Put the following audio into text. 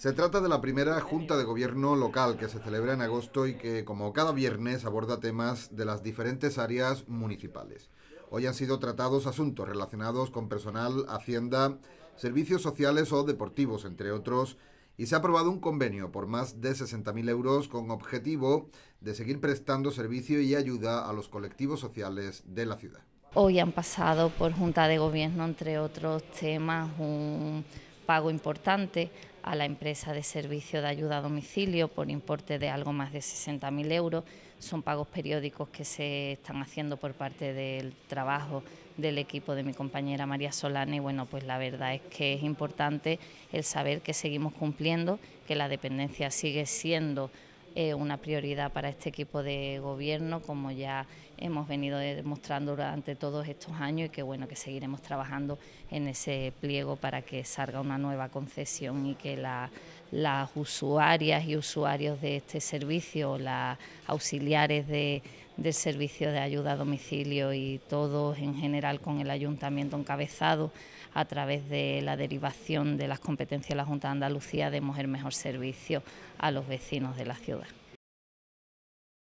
Se trata de la primera Junta de Gobierno local que se celebra en agosto y que, como cada viernes, aborda temas de las diferentes áreas municipales. Hoy han sido tratados asuntos relacionados con personal, hacienda, servicios sociales o deportivos, entre otros, y se ha aprobado un convenio por más de 60.000 euros con objetivo de seguir prestando servicio y ayuda a los colectivos sociales de la ciudad. Hoy han pasado por Junta de Gobierno, entre otros temas, un pago importante a la empresa de servicio de ayuda a domicilio por importe de algo más de 60.000 euros. Son pagos periódicos que se están haciendo por parte del trabajo del equipo de mi compañera María Solana y bueno, pues la verdad es que es importante el saber que seguimos cumpliendo, que la dependencia sigue siendo eh, una prioridad para este equipo de gobierno, como ya hemos venido demostrando durante todos estos años y que bueno, que seguiremos trabajando en ese pliego para que salga una nueva concesión y que las usuarias y usuarios de este servicio, las auxiliares de del servicio de ayuda a domicilio y todos en general con el ayuntamiento encabezado a través de la derivación de las competencias de la Junta de Andalucía demos el mejor servicio a los vecinos de la ciudad.